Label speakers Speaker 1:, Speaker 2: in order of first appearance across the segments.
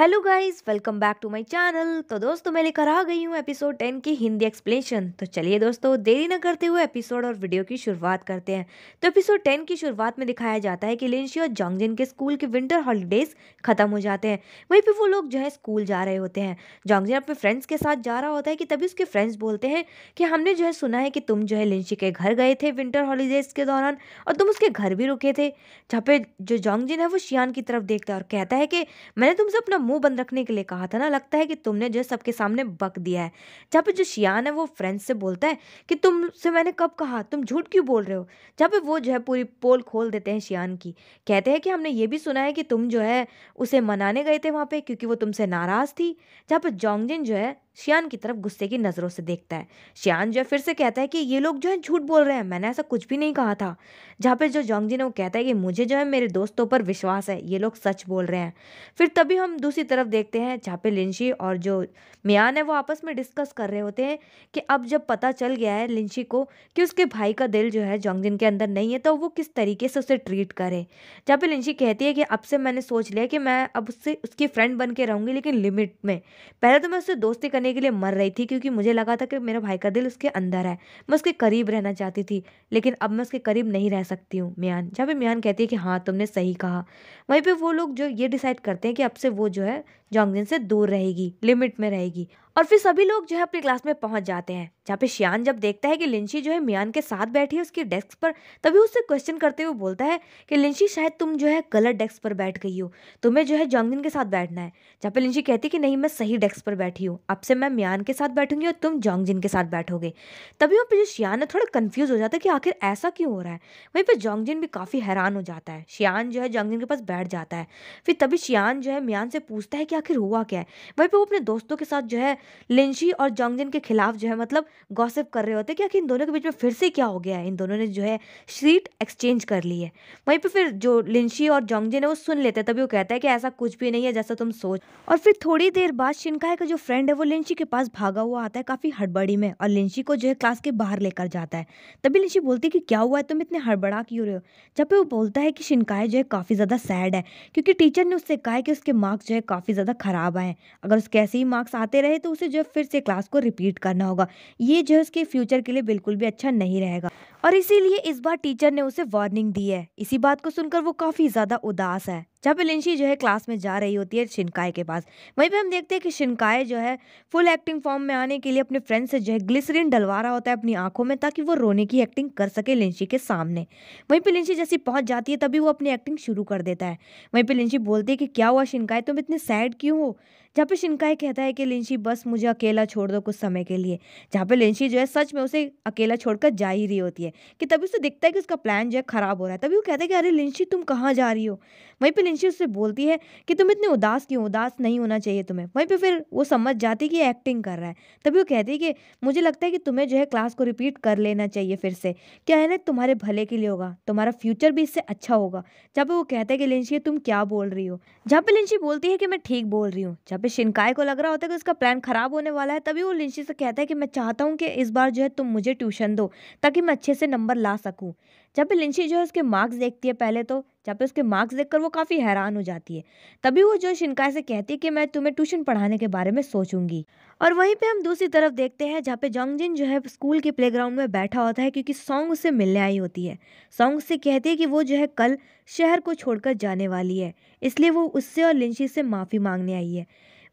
Speaker 1: hello guys welcome back to my channel तो दोस्तों मैं लेकर आ गई हूँ एपिसोड टेन की हिंदी एक्सप्लेनेशन तो चलिए दोस्तों देरी न करते हुए एपिसोड और वीडियो की शुरुआत करते हैं तो एपिसोड टेन की शुरुआत में दिखाया जाता है कि लिंशी और जोंगजिन के स्कूल के विंटर हॉलीडेज खत्म हो जाते हैं वहीं पर वो लोग जो है स्कूल जा रहे होते हैं जोंगजिन अपने फ्रेंड्स के साथ जा रहा होता है कि तभी उसके फ्रेंड्स बोलते हैं कि हमने जो है सुना है कि तुम जो है लिंशी के घर गए थे विंटर हॉलीडेज के दौरान और तुम उसके घर भी रुके थे जहाँ पे जो जोंगजिन है वो शियान की तरफ देखता है और कहता है कि मैंने तुमसे अपना मुंह बंद रखने के लिए कहा था ना लगता है कि तुमने जो सबके सामने बक दिया है जहाँ पे जो शियान है वो फ्रेंड्स से बोलता है कि तुमसे मैंने कब कहा तुम झूठ क्यों बोल रहे हो जहाँ पे वो जो है पूरी पोल खोल देते हैं शियान की कहते हैं कि हमने ये भी सुना है कि तुम जो है उसे मनाने गए थे वहाँ पर क्योंकि वो तुमसे नाराज़ थी जहाँ पर जोंगजिन जो है शियान की तरफ गुस्से की नज़रों से देखता है शियान जो है फिर से कहता है कि ये लोग जो है झूठ बोल रहे हैं मैंने ऐसा कुछ भी नहीं कहा था जहाँ पर जो जोंग जी ने वो कहता है कि मुझे जो है मेरे दोस्तों पर विश्वास है ये लोग सच बोल रहे हैं फिर तभी हम दूसरी तरफ देखते हैं जहाँ पे लिंशी और जो मियान है वो आपस में डिस्कस कर रहे होते हैं कि अब जब पता चल गया है लिंशी को कि उसके भाई का दिल जो है जोंगजिन के अंदर नहीं है तो वो किस तरीके से उसे ट्रीट करे जहाँ पे लिंशी कहती है कि अब से मैंने सोच लिया कि मैं अब उससे उसकी फ्रेंड बन के रहूँगी लेकिन लिमिट में पहले तो मैं उससे दोस्ती करने करने के लिए मर रही थी क्योंकि मुझे लगा था कि मेरा भाई का दिल उसके अंदर है मैं उसके करीब रहना चाहती थी लेकिन अब मैं उसके करीब नहीं रह सकती हूँ म्यान जहाँ पे म्यान कहती है कि हाँ तुमने सही कहा वहीं पे वो लोग जो ये डिसाइड करते हैं कि अब से वो जो है जोंगजिन से दूर रहेगी लिमिट में रहेगी और फिर सभी लोग जो है अपनी क्लास में पहुँच जाते हैं जहाँ पे शियान जब देखता है कि लिंशी जो है मियान के साथ बैठी है उसकी डेस्क पर तभी उससे क्वेश्चन करते हुए बोलता है कि लिंशी शायद तुम जो है गलत डेस्क पर बैठ गई हो तुम्हें जो है जोंगजिन के साथ बैठना है जहाँ पे लिंशी कहती है कि नहीं मैं सही डेस्क पर बैठी हूँ अब से मैं मियान के साथ बैठूंगी और तुम जोंगजिन के साथ बैठोगे तभी वहाँ पर जो शियान है थोड़ा कन्फ्यूज़ हो जाता है कि आखिर ऐसा क्यों हो रहा है वहीं पर जोंगजिन भी काफ़ी हैरान हो जाता है शियान जो है जोंगजिन के पास बैठ जाता है फिर तभी शियान जो है मियान से पूछता है कि आखिर हुआ क्या है वहीं पर वो अपने दोस्तों के साथ जो है लिंशी और जोंगजिन के खिलाफ जो है मतलब गॉसिप कर रहे होते कि आखिर इन दोनों के बीच में फिर से क्या हो गया है इन दोनों ने जो है सीट एक्सचेंज कर ली है वहीं पर फिर जो लिंशी और जोंगजे ने वो सुन लेते हैं तभी वो कहता है कि ऐसा कुछ भी नहीं है जैसा तुम सोच और फिर थोड़ी देर बाद शिनकाय का जो फ्रेंड है वो लिंशी के पास भागा हुआ आता है काफ़ी हड़बड़ी में और लिंशी को जो है क्लास के बाहर लेकर जाता है तभी लिंशी बोलती है कि क्या हुआ है तुम इतने हड़बड़ा क्यों रहे हो जब वो बोलता है कि शिनकाय जो है काफ़ी ज़्यादा सैड है क्योंकि टीचर ने उससे कहा है कि उसके मार्क्स जो है काफ़ी ज़्यादा ख़राब आए अगर उसके ऐसे ही मार्क्स आते रहे तो उसे जो है फिर से क्लास को रिपीट करना होगा ये जो है उसके फ्यूचर के लिए बिल्कुल भी अच्छा नहीं रहेगा और इसीलिए इस बार टीचर ने उसे वार्निंग दी है इसी बात को सुनकर वो काफ़ी ज़्यादा उदास है लिंशी जो है क्लास में जा रही होती है शिनकाय के पास वहीं पे हम देखते हैं कि शिनकाय जो है फुल एक्टिंग फॉर्म में आने के लिए अपने फ्रेंड से जो है ग्लिसरीन डलवा रहा होता है अपनी आंखों में ताकि वो रोने की एक्टिंग कर सके लिंशी के सामने वहीं पे लिंशी जैसी पहुंच जाती है तभी वो अपनी एक्टिंग शुरू कर देता है वहीं पर लिंशी बोलती है कि क्या हुआ शिनकाय तुम इतने सैड क्यों हो जहाँ पे शिनकाय कहता है कि लिंशी बस मुझे अकेला छोड़ दो कुछ समय के लिए जहाँ पे लिंशी जो है सच में उसे अकेला छोड़कर जा ही रही होती है कि तभी उसे दिखता है कि उसका प्लान जो है खराब हो रहा है तभी वो कहता है कि अरे लिंशी तुम कहाँ जा रही हो वहीं पर लिंशी उससे बोलती है कि तुम इतने उदास क्यों उदास नहीं होना चाहिए तुम्हें वहीं पे फिर वो समझ जाती कि एक्टिंग कर रहा है तभी वो कहती है कि मुझे लगता है कि तुम्हें जो है क्लास को रिपीट कर लेना चाहिए फिर से क्या है ना तुम्हारे भले के लिए होगा तुम्हारा फ्यूचर भी इससे अच्छा होगा जहाँ पे वो कहते हैं कि लिंशी तुम क्या बोल रही हो जहाँ पे लिंशी बोलती है कि मैं ठीक बोल रही हूँ जहाँ पे शिनकाय को लग रहा होता है कि उसका प्लान खराब होने वाला है तभी वो लिंशी से कहता है कि मैं चाहता हूँ कि इस बार जो है तुम मुझे ट्यूशन दो ताकि मैं अच्छे से नंबर ला सकूँ जहाँ पे लिंशी जो है उसके मार्क्स देखती है पहले तो जहाँ पे उसके मार्क्स देखकर वो काफ़ी हैरान हो जाती है तभी वो जो शिनकाई से कहती है कि मैं तुम्हें ट्यूशन पढ़ाने के बारे में सोचूंगी और वहीं पे हम दूसरी तरफ देखते हैं जहाँ पे जिन जो है स्कूल के प्लेग्राउंड में बैठा होता है क्योंकि सॉन्ग उससे मिलने आई होती है सॉन्ग उससे कहती है कि वो जो है कल शहर को छोड़कर जाने वाली है इसलिए वो उससे और लिंशी से माफ़ी मांगने आई है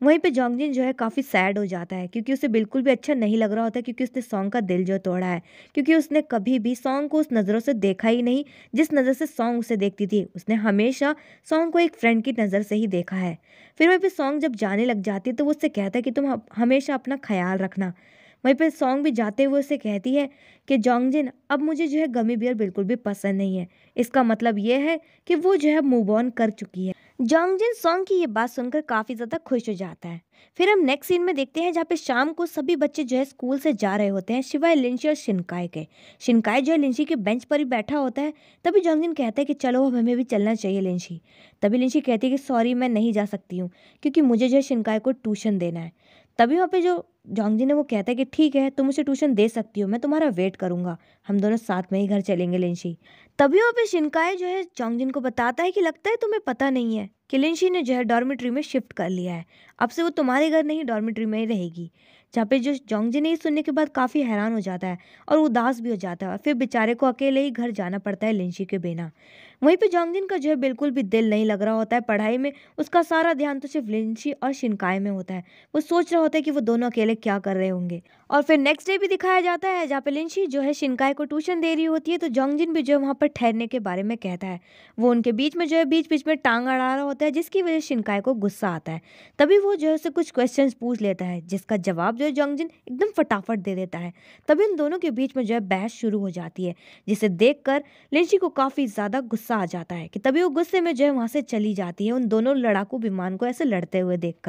Speaker 1: वहीं पे जोंगजिन जो है काफ़ी सैड हो जाता है क्योंकि उसे बिल्कुल भी अच्छा नहीं लग रहा होता क्योंकि उसने सॉन्ग का दिल जो तोड़ा है क्योंकि उसने कभी भी सॉन्ग को उस नज़रों से देखा ही नहीं जिस नज़र से सॉन्ग उसे देखती थी उसने हमेशा सॉन्ग को एक फ्रेंड की नज़र से ही देखा है फिर वहीं पर सॉन्ग जब जाने लग जाती है तो वो उससे कहता है कि तुम हमेशा अपना ख्याल रखना वहीं पर सॉन्ग भी जाते हुए उसे कहती है कि जोंगजिन अब मुझे जो है गमी बियर बिल्कुल भी पसंद नहीं है इसका मतलब ये है कि वो जो है मूव ऑन कर चुकी है जोंगजिन सॉन्ग की ये बात सुनकर काफ़ी ज़्यादा खुश हो जाता है फिर हम नेक्स्ट सीन में देखते हैं जहाँ पे शाम को सभी बच्चे जो है स्कूल से जा रहे होते हैं शिवाय लिंशी और शिनकाय के शिनकाय जो है लिंशी के बेंच पर ही बैठा होता है तभी जोंगजिन कहता है कि चलो अब हमें भी चलना चाहिए लिंशी तभी लिंशी कहती है कि सॉरी मैं नहीं जा सकती हूँ क्योंकि मुझे जो है शिनकाय को ट्यूशन देना है तभी वहाँ पे जो जोंग जी ने वो कहता है कि ठीक है तुम उसे ट्यूशन दे सकती हो मैं तुम्हारा वेट करूँगा हम दोनों साथ में ही घर चलेंगे लिंशी तभी वहाँ पे शिनकाय जो है जोंग जिन को बताता है कि लगता है तुम्हें पता नहीं है कि लिंशी ने जो है डॉर्मेट्री में शिफ्ट कर लिया है अब से वो तुम्हारे घर नहीं डॉर्मेट्री में ही रहेगी जहाँ पे जो जोंगजी ने ये सुनने के बाद काफ़ी हैरान हो जाता है और उदास भी हो जाता है और फिर बेचारे को अकेले ही घर जाना पड़ता है लिंशी के बिना वहीं पे जोंगजिन का जो है बिल्कुल भी दिल नहीं लग रहा होता है पढ़ाई में उसका सारा ध्यान तो सिर्फ लिंची और शिनकाय में होता है वो सोच रहा होता है कि वो दोनों अकेले क्या कर रहे होंगे और फिर नेक्स्ट डे भी दिखाया जाता है जहाँ पे लिंशी जो है शिनकाय को ट्यूशन दे रही होती है तो जोंगजिन भी जो है वहाँ पर ठहरने के बारे में कहता है वो उनके बीच में जो है बीच बीच में टांग अड़ा रहा होता है जिसकी वजह से शिनकाय को गुस्सा आता है तभी वो जो है उसे कुछ क्वेश्चन पूछ लेता है जिसका जवाब जो है जोंगजिन एकदम फटाफट दे देता है तभी उन दोनों के बीच में जो है बहस शुरू हो जाती है जिसे देख कर लिंशी को काफ़ी ज़्यादा गुस्सा आ जाता है कि तभी वो गुस्से में जो है वहाँ से चली जाती है उन दोनों लड़ाकू विमान को ऐसे लड़ते हुए देख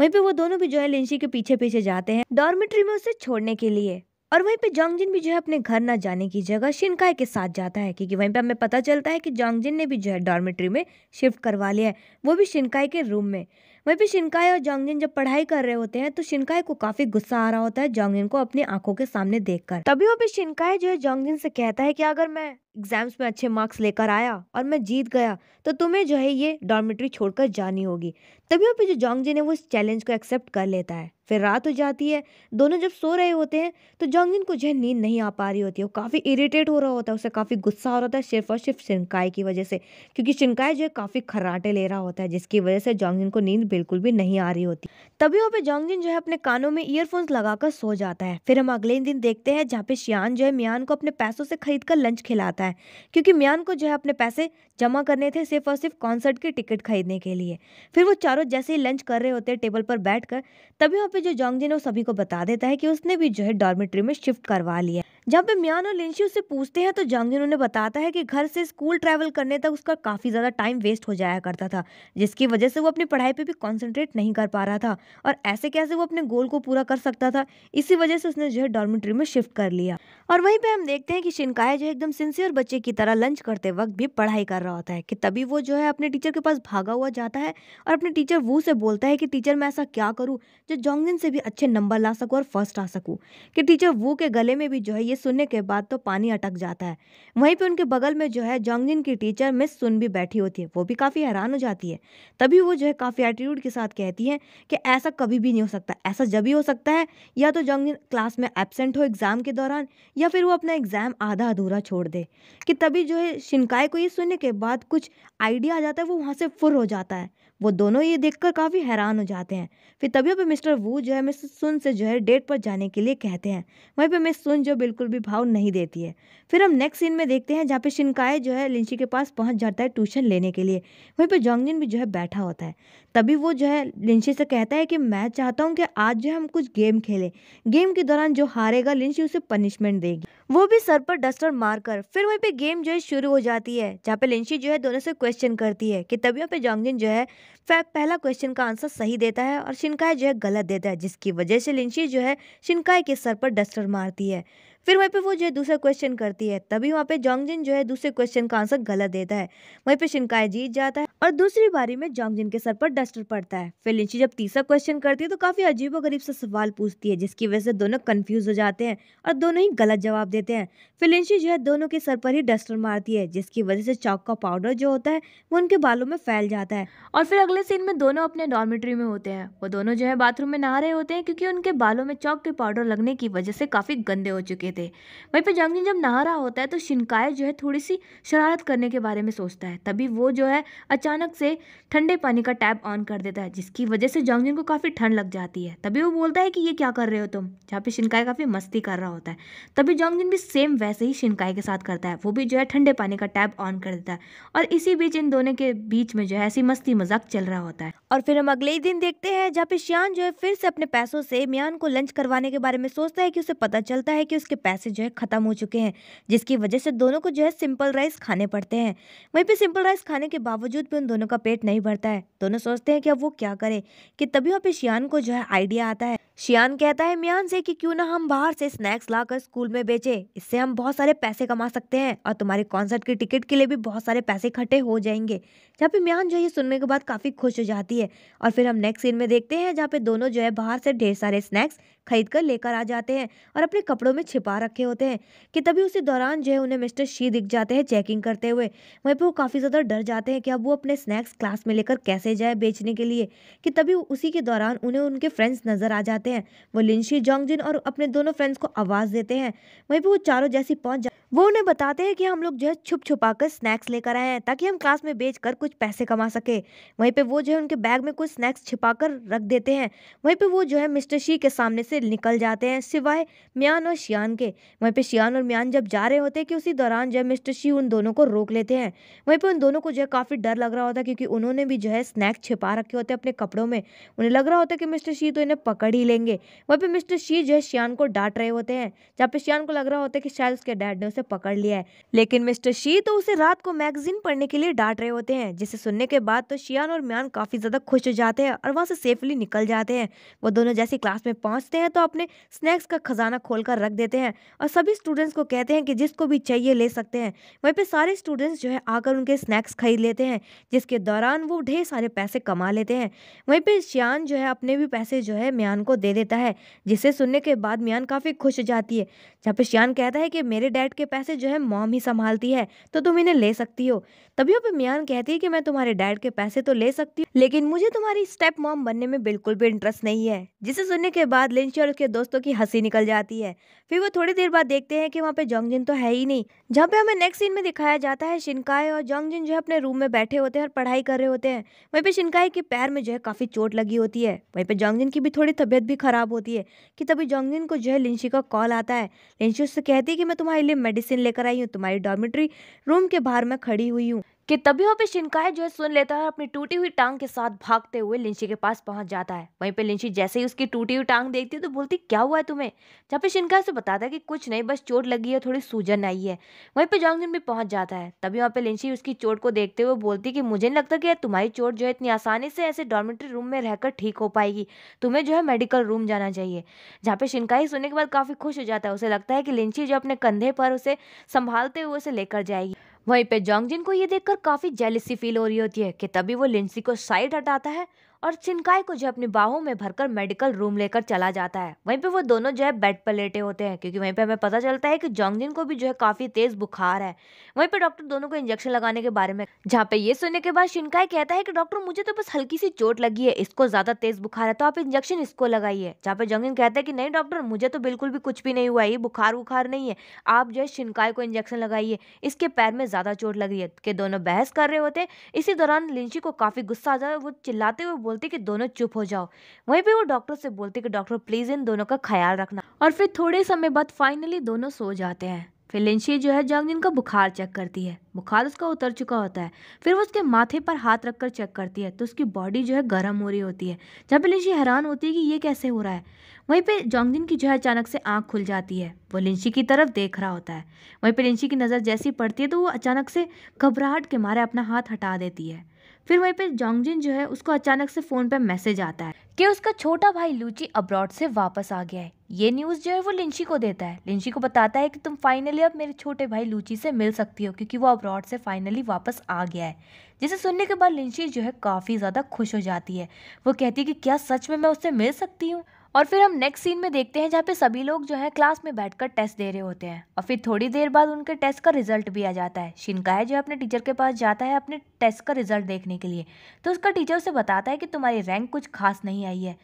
Speaker 1: वहीं पर वो दोनों भी जो है लिंशी के पीछे पीछे जाते हैं डॉर्मेट्री में उसे छोड़ने के लिए और वहीं पे जोंगजिन भी जो है अपने घर ना जाने की जगह शिनकाय के साथ जाता है क्योंकि वहीं पे हमें पता चलता है कि जोंगजिन ने भी जो है डॉर्मेट्री में शिफ्ट करवा लिया है वो भी शिनकाय के रूम में वहीं पे शिनकाय और जोंगजिन जब पढ़ाई कर रहे होते हैं तो शिनकाय को काफी गुस्सा आ रहा होता है जोंगजिन को अपनी आंखों के सामने कर तभी वो भी शिनकाय जो है जोंगजिन से कहता है कि अगर मैं एग्जाम्स में अच्छे मार्क्स लेकर आया और मैं जीत गया तो तुम्हें जो है ये डॉर्मेट्री छोड़कर जानी होगी तभी वहाँ पे जो जिन है वो इस चैलेंज को एक्सेप्ट कर लेता है फिर रात हो जाती है दोनों जब सो रहे होते हैं तो जिन को जो है नींद नहीं आ पा रही होती है वो काफ़ी इरीटेट हो रहा होता है उसे काफ़ी गुस्सा हो रहा होता है सिर्फ और सिर्फ शिनकाई की वजह से क्योंकि शिनकाई जो है काफ़ी खर्राटे ले रहा होता है जिसकी वजह से जिन को नींद बिल्कुल भी नहीं आ रही होती तभी वहाँ जोंग जिन जो है अपने कानों में ईयरफोन्स लगाकर सो जाता है फिर हम अगले दिन देखते हैं जहाँ पे शियान जो है मियान को अपने पैसों से खरीद कर लंच खिलाता है क्योंकि मियान को जो है अपने पैसे जमा करने थे सिर्फ और सिर्फ कॉन्सर्ट की टिकट खरीदने के लिए फिर वो चारों जैसे ही लंच कर रहे होते हैं टेबल पर बैठ कर तभी वहाँ पे जो जोंगजिन है वो सभी को बता देता है कि उसने भी जो है डॉर्मेट्री में शिफ्ट करवा लिया जब वे म्यान और लिंशी उससे पूछते हैं तो जांगजुन उन्हें बताता है कि घर से स्कूल ट्रैवल करने तक उसका काफ़ी ज़्यादा टाइम वेस्ट हो जाया करता था जिसकी वजह से वो अपनी पढ़ाई पर भी कॉन्सेंट्रेट नहीं कर पा रहा था और ऐसे कैसे वो अपने गोल को पूरा कर सकता था इसी वजह से उसने जो है डॉर्मेट्री में शिफ्ट कर लिया और वहीं पर हम देखते हैं कि शिनकाया जो एकदम सिंसियर बच्चे की तरह लंच करते वक्त भी पढ़ाई कर रहा होता है कि तभी वो जो है अपने टीचर के पास भागा हुआ जाता है और अपने टीचर वो से बोलता है कि टीचर मैं ऐसा क्या करूँ जो जोंगजिन से भी अच्छे नंबर ला सकूँ और फर्स्ट आ सकूँ कि टीचर वो के गले में भी जो है ये सुनने के बाद तो पानी अटक जाता है वहीं पे उनके बगल में जो है जोंगजिन की टीचर मिस सुन भी बैठी होती है वो भी काफ़ी हैरान हो जाती है तभी वो जो है काफ़ी एटीट्यूड के साथ कहती है कि ऐसा कभी भी नहीं हो सकता ऐसा जब भी हो सकता है या तो जोंगजिन क्लास में एबसेंट हो एग्ज़ाम के दौरान या फिर वो अपना एग्ज़ाम आधा अधूरा छोड़ दे कि तभी जो है शिनकाई को ये सुनने के बाद कुछ आइडिया आ जाता है वो वहाँ से फुर हो जाता है वो दोनों ये देखकर काफ़ी हैरान हो जाते हैं फिर तभी पर मिस्टर वू जो है मिस सुन से जो है डेट पर जाने के लिए कहते हैं वहीं पर मिस सुन जो बिल्कुल भी भाव नहीं देती है फिर हम नेक्स्ट सीन में देखते हैं जहाँ पे शिनकाए जो है लिंची के पास पहुँच जाता है ट्यूशन लेने के लिए वहीं पर जोंगजिन भी जो है बैठा होता है तभी वो जो है लिंची से कहता है कि मैं चाहता हूँ कि आज जो है हम कुछ गेम खेलें गेम के दौरान जो हारेगा लिंची उसे पनिशमेंट देगी वो भी सर पर डस्टर मारकर फिर वहीं पे गेम जो है शुरू हो जाती है जहाँ पे लिंशी जो है दोनों से क्वेश्चन करती है कि तभी पे जोंगजिन जो है पहला क्वेश्चन का आंसर सही देता है और शिनकाय जो है गलत देता है जिसकी वजह से लिंशी जो है शिनकाय के सर पर डस्टर मारती है फिर वहीं पे वो जो है दूसरा क्वेश्चन करती है तभी वहाँ पे जोंगजिन जो है दूसरे क्वेश्चन का आंसर गलत देता है वहीं पे शिनकाय जीत जाता है और दूसरी बारी में जोंगजिन के सर पर डस्टर पड़ता है फिर लिंची जब तीसरा क्वेश्चन करती है तो काफ़ी गरीब सा सवाल पूछती है जिसकी वजह से दोनों कन्फ्यूज हो जाते हैं और दोनों ही गलत जवाब देते हैं फिर लिंची जो है दोनों के सर पर ही डस्टर मारती है जिसकी वजह से चौक का पाउडर जो होता है वो उनके बालों में फैल जाता है और फिर अगले सीन में दोनों अपने डॉर्मेट्री में होते हैं वो दोनों जो है बाथरूम में नहा रहे होते हैं क्योंकि उनके बालों में चौक के पाउडर लगने की वजह से काफ़ी गंदे हो चुके थे वहीं पर जोंगजिन जब नहा रहा होता है तो शिनकाय जो है थोड़ी सी शरारत करने के बारे में सोचता है तभी वो जो है अचानक अचानक से ठंडे पानी का टैब ऑन कर देता है जिसकी वजह से जोंगजिन को काफ़ी ठंड लग जाती है तभी वो बोलता है कि ये क्या कर रहे हो तुम जहाँ पे शिनकाई काफ़ी मस्ती कर रहा होता है तभी जोंगजिन भी सेम वैसे ही शिनकाई के साथ करता है वो भी जो है ठंडे पानी का टैब ऑन कर देता है और इसी बीच इन दोनों के बीच में जो है ऐसी मस्ती मजाक चल रहा होता है और फिर हम अगले ही दिन देखते हैं जहाँ पे श्यान जो है फिर से अपने पैसों से मियान को लंच करवाने के बारे में सोचता है कि उसे पता चलता है कि उसके पैसे जो है ख़त्म हो चुके हैं जिसकी वजह से दोनों को जो है सिंपल राइस खाने पड़ते हैं वहीं पे सिंपल राइस खाने के बावजूद भी उन दोनों का पेट नहीं भरता है दोनों सोचते हैं कि अब वो क्या करें कि तभी वहाँ पे शियान को जो है आइडिया आता है शियान कहता है मियान से कि क्यों ना हम बाहर से स्नैक्स लाकर स्कूल में बेचे इससे हम बहुत सारे पैसे कमा सकते हैं और तुम्हारे कॉन्सर्ट की टिकट के लिए भी बहुत सारे पैसे इकट्ठे हो जाएंगे जहाँ पे मियान जो है ये सुनने के बाद काफ़ी खुश हो जाती है है और फिर हम नेक्स्ट सीन में देखते हैं जहाँ पे दोनों जो है बाहर से ढेर सारे स्नैक्स खरीद कर लेकर आ जाते हैं और अपने कपड़ों में छिपा रखे होते हैं कि तभी उसी दौरान जो है उन्हें मिस्टर शी दिख जाते हैं चेकिंग करते हुए वहीं पर वो काफ़ी ज़्यादा डर जाते हैं कि अब वो अपने स्नैक्स क्लास में लेकर कैसे जाए बेचने के लिए कि तभी उसी के दौरान उन्हें उनके फ्रेंड्स नज़र आ जाते हैं वो लिंशी जोंगजिन और अपने दोनों फ्रेंड्स को आवाज़ देते हैं वहीं पर वो चारों जैसी पहुँच वो उन्हें बताते हैं कि हम लोग जो है छुप छुपा कर स्नैक्स लेकर आए हैं ताकि हम क्लास में बेच कर कुछ पैसे कमा सके वहीं पे वो जो है उनके बैग में कुछ स्नैक्स छिपा कर रख देते हैं वहीं पे वो जो है मिस्टर शी के सामने से निकल जाते हैं सिवाय म्यान और शियान के वहीं पे शियान और म्यान जब जा रहे होते हैं कि उसी दौरान जो है मिस्टर शी उन दोनों को रोक लेते हैं वहीं पर उन दोनों को जो है काफ़ी डर लग रहा होता है क्योंकि उन्होंने भी जो है स्नैक्स छिपा रखे होते हैं अपने कपड़ों में उन्हें लग रहा होता है कि मिस्टर शी तो इन्हें पकड़ ही लेंगे वहीं पर मिस्टर शी जो है शियान को डांट रहे होते हैं जहाँ पे शियान को लग रहा होता है कि शायद उसके डैड ने उसे पकड़ लिया है लेकिन मिस्टर शी तो उसे रात को मैगजीन पढ़ने के लिए डांट रहे होते हैं जिसे सुनने के बाद तो शियान और म्यान काफ़ी ज़्यादा खुश हो जाते हैं और वहाँ से सेफली निकल जाते हैं वो दोनों जैसे क्लास में पहुँचते हैं तो अपने स्नैक्स का खजाना खोल रख देते हैं और सभी स्टूडेंट्स को कहते हैं कि जिसको भी चाहिए ले सकते हैं वहीं पर सारे स्टूडेंट्स जो है आकर उनके स्नैक्स खरीद लेते हैं जिसके दौरान वो ढेर सारे पैसे कमा लेते हैं वहीं पर शियान जो है अपने भी पैसे जो है म्यान को दे देता है जिसे सुनने के बाद म्यान काफ़ी खुश हो जाती है जहाँ पे श्यान कहता है कि मेरे डैड के पैसे जो है मॉम ही संभालती है तो तुम इन्हें ले सकती हो तभी पे मियान कहती है कि मैं तुम्हारे डैड के पैसे तो ले सकती हूँ लेकिन मुझे तुम्हारी स्टेप मॉम बनने में बिल्कुल भी इंटरेस्ट नहीं है जिसे सुनने के बाद लिंच और उसके दोस्तों की हंसी निकल जाती है फिर वो थोड़ी देर बाद देखते हैं कि वहाँ पे जोंगजिन तो है ही नहीं जहाँ पे हमें नेक्स्ट सीन में दिखाया जाता है शिनकाय और जोंगजिन जो है अपने रूम में बैठे होते हैं और पढ़ाई कर रहे होते हैं वहीं पे शिनकाय के पैर में जो है काफ़ी चोट लगी होती है वहीं पे जोंगजिन की भी थोड़ी तबीयत भी खराब होती है कि तभी जोंगजिन को जो है लिंशी का कॉल आता है लिंशी उससे कहती है कि मैं तुम्हारे लिए मेडिसिन मेडिसिन लेकर आई हूँ तुम्हारी डॉर्मेट्री रूम के बाहर में खड़ी हुई हूँ कि वहाँ पे शिनकाय जो है सुन लेता है और अपनी टूटी हुई टांग के साथ भागते हुए लिंशी के पास पहुंच जाता है वहीं पे लिंशी जैसे ही उसकी टूटी हुई टांग देखती है तो बोलती क्या हुआ है तुम्हें जहाँ पे शिनकाय से बताता है कि कुछ नहीं बस चोट लगी है थोड़ी सूजन आई है वहीं पे जॉन्गजिन भी पहुंच जाता है तभी वहाँ पे लिंशी उसकी चोट को देखते हुए बोलती कि मुझे नहीं लगता कि तुम्हारी चोट जो है इतनी आसानी से ऐसे डॉर्मेटरी रूम में रहकर ठीक हो पाएगी तुम्हें जो है मेडिकल रूम जाना चाहिए जहाँ पे शिनकाई सुनने के बाद काफ़ी खुश हो जाता है उसे लगता है कि लिंशी जो अपने कंधे पर उसे संभालते हुए उसे लेकर जाएगी वहीं पे जोंगजिन को ये देखकर काफ़ी जेलिसी फील हो रही होती है कि तभी वो लिंसी को साइड हटाता है और चिनकाई को जो अपनी बाहों में भरकर मेडिकल रूम लेकर चला जाता है वहीं पे वो दोनों जो है बेड पर लेटे होते हैं क्योंकि वहीं पे हमें पता चलता है कि जोंगजिन को भी जो है काफ़ी तेज़ बुखार है वहीं पे डॉक्टर दोनों को इंजेक्शन लगाने के बारे में जहाँ पे ये सुनने के बाद शिनकाई कहता है कि डॉक्टर मुझे तो बस हल्की सी चोट लगी है इसको ज़्यादा तेज़ बुखार है तो आप इंजेक्शन इसको लगाइए जहाँ पे जोंगजिन कहता है कि नहीं डॉक्टर मुझे तो बिल्कुल भी कुछ भी नहीं हुआ ये बुखार बुखार नहीं है आप जो है शिनकाई को इंजेक्शन लगाइए इसके पैर में ज़्यादा चोट लगी है के दोनों बहस कर रहे होते इसी दौरान लिंची को काफ़ी गुस्सा आ जाता है वो चिल्लाते हुए बोलती कि दोनों चुप हो जाओ वहीं पे वो डॉक्टर से बोलती कि डॉक्टर प्लीज़ इन दोनों का ख्याल रखना और फिर थोड़े समय बाद फाइनली दोनों सो जाते हैं फिर लिंशी जो है जंगजिन का बुखार चेक करती है बुखार उसका उतर चुका होता है फिर वो उसके माथे पर हाथ रखकर चेक करती है तो उसकी बॉडी जो है गर्म हो रही होती है जब लिंशी हैरान होती है कि ये कैसे हो रहा है वहीं पे जोंगजिन की जो है अचानक से आंख खुल जाती है वो लिंशी की तरफ देख रहा होता है वहीं पे लिंशी की नज़र जैसी पड़ती है तो वो अचानक से घबराहट के मारे अपना हाथ हटा देती है फिर वहीं पर जोंगजिन जो है उसको अचानक से फ़ोन पर मैसेज आता है कि उसका छोटा भाई लूची अब्रॉड से वापस आ गया है ये न्यूज़ जो है वो लिंशी को देता है लिंशी को बताता है कि तुम फाइनली अब मेरे छोटे भाई लूची से मिल सकती हो क्योंकि वो अब्रॉड से फाइनली वापस आ गया है जिसे सुनने के बाद लिंशी जो है काफ़ी ज़्यादा खुश हो जाती है वो कहती है कि क्या सच में मैं उससे मिल सकती हूँ और फिर हम नेक्स्ट सीन में देखते हैं जहाँ पे सभी लोग जो है क्लास में बैठकर टेस्ट दे रहे होते हैं और फिर थोड़ी देर बाद उनके टेस्ट का रिजल्ट भी आ जाता है शिनका है जो अपने टीचर के पास जाता है अपने टेस्ट का रिजल्ट देखने के लिए तो उसका टीचर उसे बताता है कि तुम्हारी रैंक कुछ खास नहीं आई है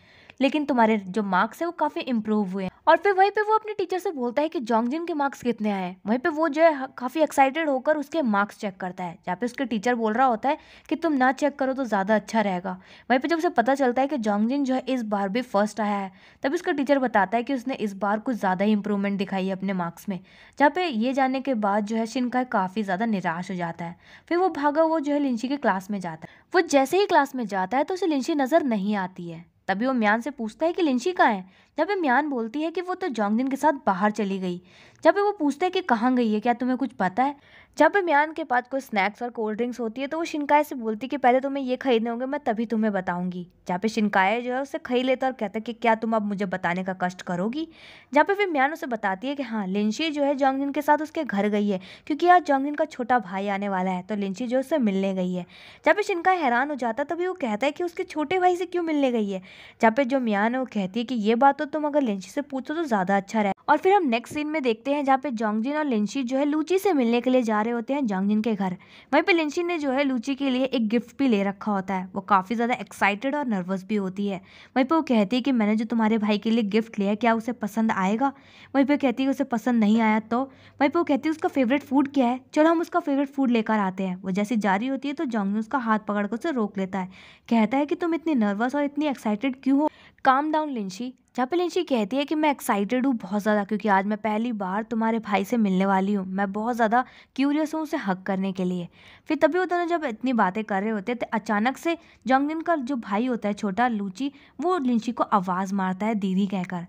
Speaker 1: लेकिन तुम्हारे जो मार्क्स है वो काफ़ी इम्प्रूव हुए हैं और फिर वहीं पे वो अपने टीचर से बोलता है कि जोंगजिन के मार्क्स कितने आए वहीं पे वो जो है काफ़ी एक्साइटेड होकर उसके मार्क्स चेक करता है जहाँ पे उसके टीचर बोल रहा होता है कि तुम ना चेक करो तो ज़्यादा अच्छा रहेगा वहीं पे जब उसे पता चलता है कि जोंगजिन जो है इस बार भी फर्स्ट आया है तभी उसका टीचर बताता है कि उसने इस बार कुछ ज़्यादा ही इंप्रूवमेंट दिखाई है अपने मार्क्स में जहाँ पे ये जाने के बाद जो है शिनका काफ़ी ज़्यादा निराश हो जाता है फिर वो भागा वो जो है लिंशी के क्लास में जाता है वो जैसे ही क्लास में जाता है तो उसे लिंशी नज़र नहीं आती है तभी वो म्यान से पूछता है कि लिंशी कहाँ है जब म्यान बोलती है कि वो तो जोंगजिन के साथ बाहर चली गई जब वो पूछता है कि कहाँ गई है क्या तुम्हें कुछ पता है जब म्यान के पास कोई स्नैक्स और कोल्ड ड्रिंक्स होती है तो वो शिनकाय से बोलती है कि पहले तुम्हें ये खरीदने होंगे मैं तभी तुम्हें बताऊंगी जहाँ पे शिनकाय जो है उसे खरीद लेता और कहता है कि क्या तुम अब मुझे बताने का कष्ट करोगी जहाँ पे फिर म्यान उसे बताती है कि हाँ लिंशी जो है जोंगजिन के साथ उसके घर गई है क्योंकि आज जोंगजिन का छोटा भाई आने वाला है तो लिंशी जो उससे मिलने गई है जहाँ पे शिनकाय हैरान हो जाता तभी वो कहता है कि उसके छोटे भाई से क्यों मिलने गई है जहाँ पे जो म्यान है वो कहती है कि ये बात तो तुम अगर लिंशी से पूछो तो ज्यादा अच्छा रहे और फिर हम नेक्स्ट सीन में देखते हैं जहाँ पे जोंगजिन और लिंशी जो है लूची से मिलने के लिए जा रहे होते हैं जोंगजिन के घर वहीं पे लिंशी ने जो है लूची के लिए एक गिफ्ट भी ले रखा होता है वो काफ़ी ज़्यादा एक्साइटेड और नर्वस भी होती है वहीं पे वो कहती है कि मैंने जो तुम्हारे भाई के लिए गिफ्ट लिया क्या उसे पसंद आएगा वहीं पर कहती है उसे पसंद नहीं आया तो वहीं पर वो कहती है उसका फेवरेट फूड क्या है चलो हम उसका फेवरेट फूड लेकर आते हैं वो जैसे जारी होती है तो जोंगजिन उसका हाथ पकड़ कर उसे रोक लेता है कहता है कि तुम इतनी नर्वस और इतनी एक्साइटेड क्यों हो काम डाउन लिंशी जहाँ पर लिंची कहती है कि मैं एक्साइटेड हूँ बहुत ज़्यादा क्योंकि आज मैं पहली बार तुम्हारे भाई से मिलने वाली हूँ मैं बहुत ज़्यादा क्यूरियस हूँ उसे हक करने के लिए फिर तभी वो दोनों जब इतनी बातें कर रहे होते हैं तो अचानक से जंगिन का जो भाई होता है छोटा लूची वो लिंची को आवाज़ मारता है दीदी कहकर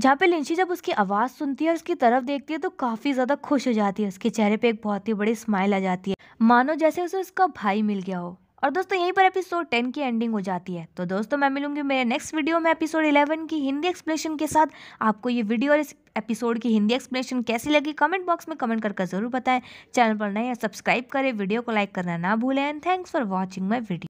Speaker 1: जहाँ पे लिंची जब उसकी आवाज़ सुनती है और उसकी तरफ देखती है तो काफ़ी ज़्यादा खुश हो जाती है उसके चेहरे पे एक बहुत ही बड़ी स्माइल आ जाती है मानो जैसे उसे उसका भाई मिल गया हो और दोस्तों यहीं पर एपिसोड टेन की एंडिंग हो जाती है तो दोस्तों मैं मिलूंगी मेरे नेक्स्ट वीडियो में एपिसोड इलेवन की हिंदी एक्सप्लेनेशन के साथ आपको ये वीडियो और इस एपिसोड की हिंदी एक्सप्लेनेशन कैसी लगी कमेंट बॉक्स में कमेंट करके जरूर बताएं चैनल पर नए सब्सक्राइब करें वीडियो को लाइक करना ना भूलें and thanks for watching my video